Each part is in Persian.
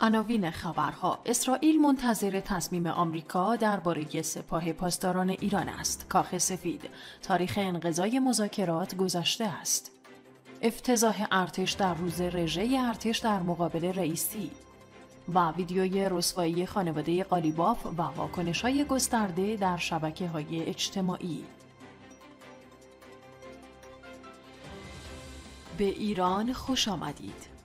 عناوین خبرها اسرائیل منتظر تصمیم آمریکا درباره سپاه پاسداران ایران است کاخ سفید تاریخ انقضای مذاکرات گذشته است افتضاح ارتش در روز رژه ارتش در مقابل رئیسی و ویدیوی رسوایی خانواده قالیباف و واکنش های گسترده در شبکه های اجتماعی به ایران خوش آمدید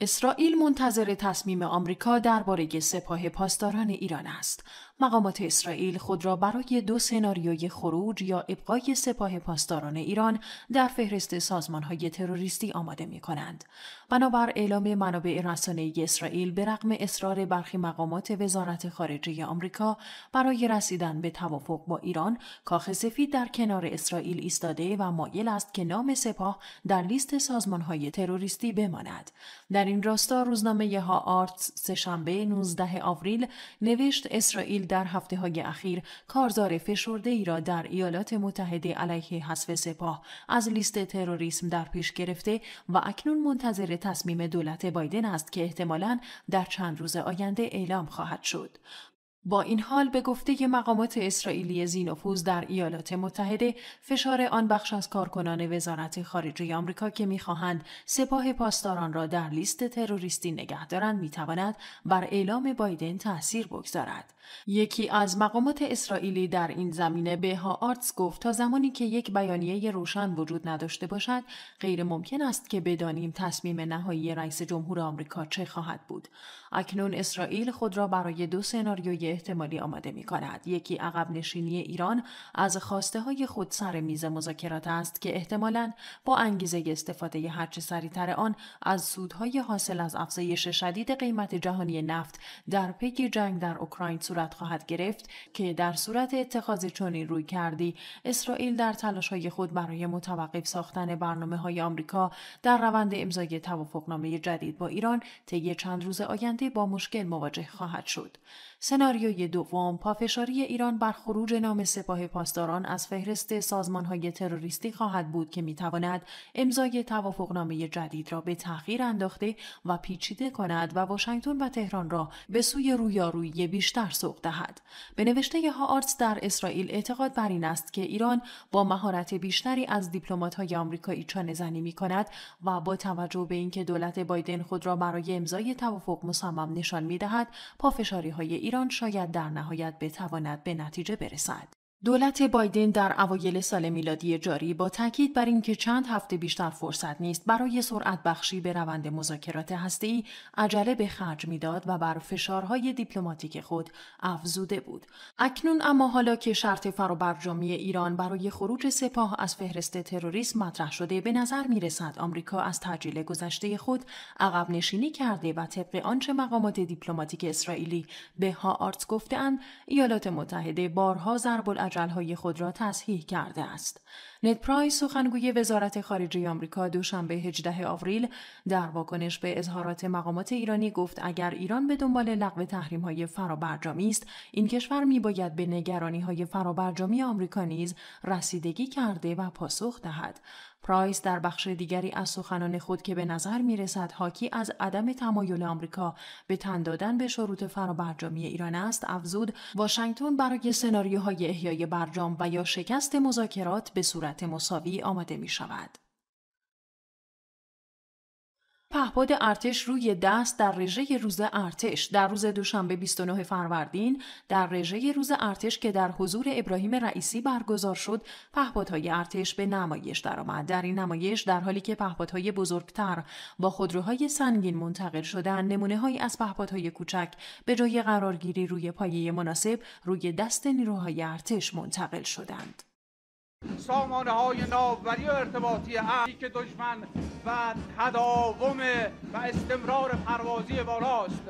اسرائیل منتظر تصمیم آمریکا درباره سپاه پاسداران ایران است مقامات اسرائیل خود را برای دو سناریوی خروج یا ابقای سپاه پاسداران ایران در فهرست سازمانهای تروریستی آماده می کنند. بنابر اعلام منابع رسانه اسرائیل به رغم اصرار برخی مقامات وزارت خارجه آمریکا برای رسیدن به توافق با ایران، کاخ سفید در کنار اسرائیل ایستاده و مایل است که نام سپاه در لیست سازمانهای تروریستی بماند. در این راستا روزنامه ها آرتس سهشنبه 19 آوریل نوشت اسرائیل در هفته های اخیر کارزار فشرده ای را در ایالات متحده علیه حذف سپاه از لیست تروریسم در پیش گرفته و اکنون منتظر تصمیم دولت بایدن است که احتمالا در چند روز آینده اعلام خواهد شد. با این حال به گفته مقامات اسرائیلی زینوفوز در ایالات متحده فشار آن بخش از کارکنان وزارت خارجه آمریکا که میخواهند سپاه پاسداران را در لیست تروریستی نگه دارند میتواند بر اعلام بایدن تاثیر بگذارد یکی از مقامات اسرائیلی در این زمینه به ها آرتس گفت تا زمانی که یک بیانیه روشن وجود نداشته باشد غیر ممکن است که بدانیم تصمیم نهایی رئیس جمهور آمریکا چه خواهد بود اکنون اسرائیل خود را برای دو سناریوی احتمالی آماده می یکی عقب نشینی ایران از خواسته های خود سر میز مذاکرات است که احتمالا با انگیزه استفاده هرچه سریعتر آن از سودهای حاصل از افزایش شدید قیمت جهانی نفت در پی جنگ در اوکراین صورت خواهد گرفت که در صورت اتخاذ چنین روی کردی اسرائیل در تلاش های خود برای متوقف ساختن برنامه های آمریکا در روند امضای توافقنامه جدید با ایران طی چند روز آینده با مشکل مواجه خواهد شد. سناریو سناریوی دوم پافشاری ایران بر خروج نام سپاه پاسداران از فهرست های تروریستی خواهد بود که میتواند امضای توافقنامه جدید را به تأخیر انداخته و پیچیده کند و واشنگتن و تهران را به سوی رویارویی بیشتر سوق دهد به نوشته هاارتس در اسرائیل اعتقاد بر این است که ایران با مهارت بیشتری از های آمریکایی چانه زنی می کند و با توجه به اینکه دولت بایدن خود را برای امضای توافق مصمم نشان می دهد پافشاری های ایران شاید شاید در نهایت بتواند به نتیجه برسد. دولت بایدن در اوایل سال میلادی جاری با تاکید بر اینکه چند هفته بیشتر فرصت نیست برای سرعت بخشی به روند مذاکرات هسته‌ای عجله به خرج میداد و بر فشارهای دیپلماتیک خود افزوده بود اکنون اما حالا که شرط فرابرجامی ایران برای خروج سپاه از فهرست تروریسم مطرح شده به نظر میرسد آمریکا از تعجیل گذشته خود عقب نشینی کرده و طبق آنچه مقامات دیپلماتیک اسرائیلی به هاارت گفتهاند ایالات متحده بارها ضرب های خود را تصحیح کرده است. نت پرایس سخنگوی وزارت خارجه آمریکا دوشنبه 18 آوریل در واکنش به اظهارات مقامات ایرانی گفت اگر ایران به دنبال لغو تحریم‌های فرابرجامی است، این کشور میباید به نگرانی‌های فرابرجامی آمریکا نیز رسیدگی کرده و پاسخ دهد. پرایس در بخش دیگری از سخنان خود که به نظر می رسد حاکی از عدم تمایل آمریکا به تن دادن به شروط فرابرجامی ایران است افزود واشنگتن برای سناریوهای احیای برجام و یا شکست مذاکرات به صورت مساوی آماده می شود. پهپاد ارتش روی دست در رژه روز ارتش در روز دوشنبه 29 فروردین در رژه روز ارتش که در حضور ابراهیم رئیسی برگزار شد پهپادهای ارتش به نمایش درآمد در این نمایش در حالی که پهپادهای بزرگتر با خودروهای سنگین منتقل شدن نمونه از پهپادهای کوچک به جای قرارگیری روی پایه مناسب روی دست نیروهای ارتش منتقل شدند سامانه های ناوری و ارتباطی امنی که دشمن و تداوم و استمرار پروازی بالاست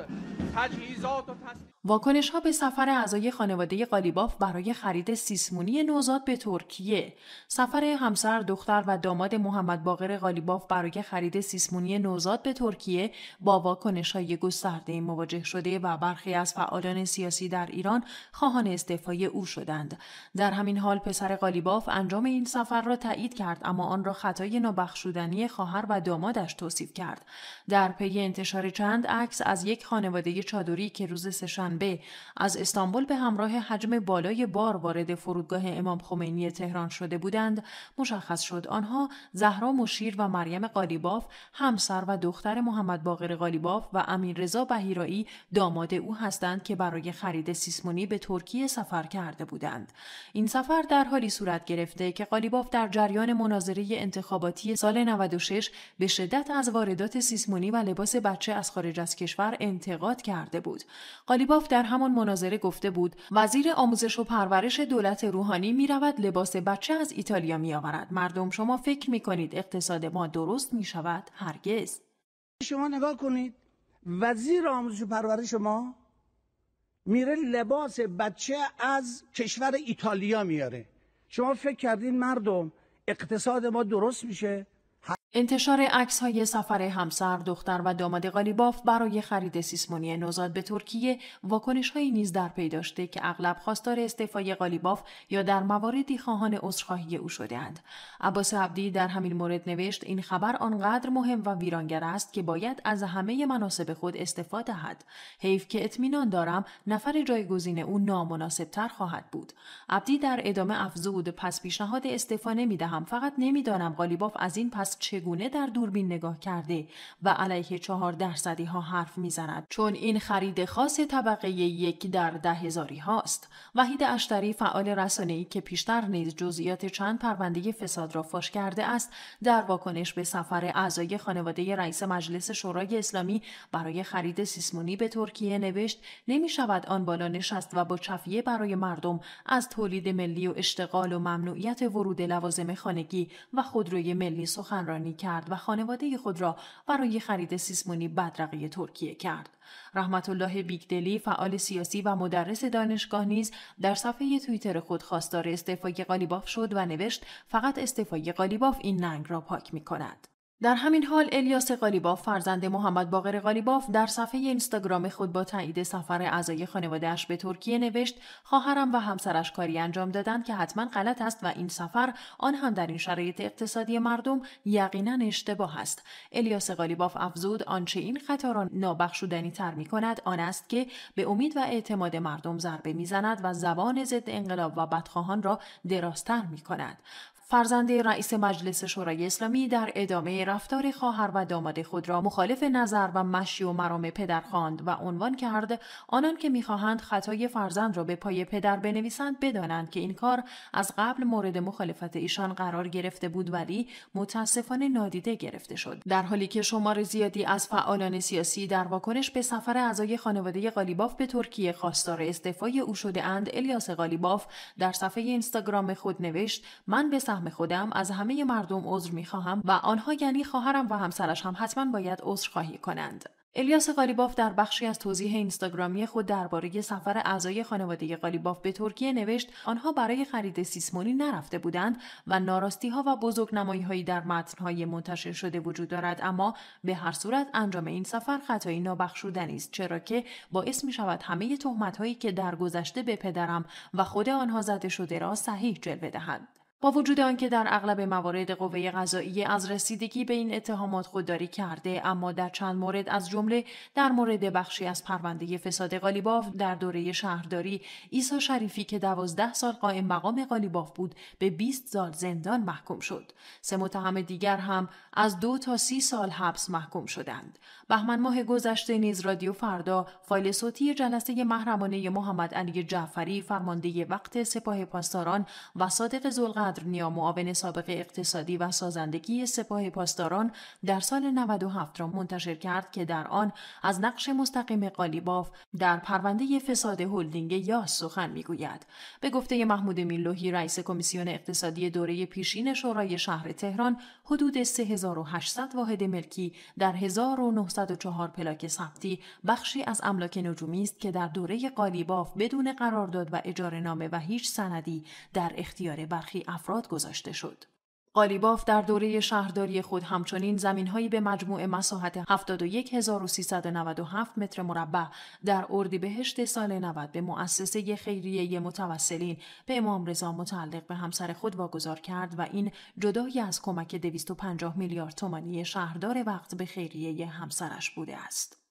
تجهیزات و تصدیق واکنش ها به سفر اعضای خانواده قالیباف برای خرید سیسمونی نوزاد به ترکیه، سفر همسر، دختر و داماد محمد باقر قالیباف برای خرید سیسمونی نوزاد به ترکیه با واکنش های گسترده مواجه شده و برخی از فعالان سیاسی در ایران خواهان استعفای او شدند. در همین حال پسر قالیباف انجام این سفر را تایید کرد اما آن را خطای نابخشودنی خواهر و دامادش توصیف کرد. در پی انتشار چند عکس از یک خانواده چادری که روز شنبه از استانبول به همراه حجم بالای بار وارد فرودگاه امام خمینی تهران شده بودند مشخص شد آنها زهرا مشیر و مریم قالیباف همسر و دختر محمد باقر قالیباف و امین رضا بهیرایی داماد او هستند که برای خرید سیسمونی به ترکیه سفر کرده بودند این سفر در حالی صورت گرفته که قالیباف در جریان مناظره انتخاباتی سال 96 به شدت از واردات سیسمونی و لباس بچه از خارج از کشور انتقاد کرده بود قالیباف در همان مناظره گفته بود وزیر آموزش و پرورش دولت روحانی می رود لباس بچه از ایتالیا می آورد. مردم شما فکر می کنید اقتصاد ما درست می شود؟ هرگز. شما نگاه کنید وزیر آموزش و پرورش ما میره لباس بچه از کشور ایتالیا میاره شما فکر کردین مردم اقتصاد ما درست میشه انتشار عکس های سفر همسر، دختر و داماد قالیباف برای خرید سیسمونی نوزاد به ترکیه واکنش های نیز در پی داشته که اغلب خواستار استعفای قالیباف یا در مواردی خواهان عذرخواهی او شدهاند. عباس عبدی در همین مورد نوشت این خبر آنقدر مهم و ویرانگر است که باید از همه مناسب خود استفاده دهد. حیف که اطمینان دارم نفر جایگزین او نامناسبتر خواهد بود. عبدی در ادامه افزود پس پیشنهاد استعفا نمیدهم فقط نمیدانم قالیباف از این پس چه چگونه در دوربین نگاه کرده و علیه چهار درصدی ها حرف میزند چون این خرید خاص طبقه یک در ده هزاری هاست وحید اشتری فعال رسانه ای که پیشتر نیز جزئیات چند پرونده فساد را فاش کرده است در واکنش به سفر اعضای خانواده رئیس مجلس شورای اسلامی برای خرید سیسمونی به ترکیه نوشت نمی شود آن بالا نشست و با چفیه برای مردم از تولید ملی و اشتغال و ممنوعیت ورود لوازم خانگی و خودروی ملی سخنرانی کرد و خانواده خود را برای خرید سیسمونی بدرقه ترکیه کرد. رحمت الله بیگدلی فعال سیاسی و مدرس دانشگاه نیز در صفحه توییتر خود خواستار استعفای قالیباف شد و نوشت فقط استعفای قالیباف این ننگ را پاک می کند. در همین حال الیاس قالیباف فرزند محمد باقر قالیباف در صفحه اینستاگرام خود با تایید سفر اعضای خانوادهاش به ترکیه نوشت خواهرم و همسرش کاری انجام دادند که حتما غلط است و این سفر آن هم در این شرایط اقتصادی مردم یقینا اشتباه است الیاس قالیباف افزود آنچه این خطا را نابخشودنی تر می کند آن است که به امید و اعتماد مردم ضربه میزند و زبان ضد انقلاب و بدخواهان را درازتر می کند فرزند رئیس مجلس شورای اسلامی در ادامه رفتار خواهر و داماد خود را مخالف نظر و مشی و مرام پدر خواند و عنوان کرد آنان که میخواهند خطای فرزند را به پای پدر بنویسند بدانند که این کار از قبل مورد مخالفت ایشان قرار گرفته بود ولی متاسفانه نادیده گرفته شد در حالی که شمار زیادی از فعالان سیاسی در واکنش به سفر اعضای خانواده قالیباف به ترکیه خواستار استعفای او شده اند الیاس قالیباف در صفحه اینستاگرام خود نوشت من به سهم خودم از همه مردم عذر میخواهم و آنها یعنی خواهرم و همسرش هم حتما باید خواهی کنند الیاس قالیباف در بخشی از توضیح اینستاگرامی خود درباره سفر اعضای خانواده قالیباف به ترکیه نوشت آنها برای خرید سیسمونی نرفته بودند و ناراستی ها و بزرگ نمایی هایی در متن های منتشر شده وجود دارد اما به هر صورت انجام این سفر خطایی نابخشودنی است چرا که باعث می شود همه تهمت هایی که در گذشته به پدرم و خود آنها زده شده را صحیح جلوه دهند با وجود آنکه در اغلب موارد قوه قضایی از رسیدگی به این اتهامات خودداری کرده اما در چند مورد از جمله در مورد بخشی از پرونده فساد قالیباف در دوره شهرداری عیسی شریفی که دوازده سال قائم مقام قالیباف بود به 20 سال زندان محکوم شد سه متهم دیگر هم از دو تا سی سال حبس محکوم شدند بهمن ماه گذشته نیز رادیو فردا فایل صوتی جلسه محرمانه محمد علی جعفری فرمانده وقت سپاه پاسداران و صادق زلقدر نیا معاون سابق اقتصادی و سازندگی سپاه پاسداران در سال 97 را منتشر کرد که در آن از نقش مستقیم قالیباف در پرونده فساد هلدینگ یاس سخن میگوید به گفته محمود میلوهی رئیس کمیسیون اقتصادی دوره پیشین شورای شهر تهران حدود 3800 واحد ملکی در 1900 904 پلاک ثبتی بخشی از املاک نجومی است که در دوره قالیباف بدون قرارداد و اجاره نامه و هیچ سندی در اختیار برخی افراد گذاشته شد. قالیباف در دوره شهرداری خود همچنین زمینهایی به مجموع مساحت 71397 متر مربع در اردیبهشت سال 90 به مؤسسه خیریه متوسلین به امام رضا متعلق به همسر خود واگذار کرد و این جدایی از کمک 250 میلیارد تومانی شهردار وقت به خیریه همسرش بوده است.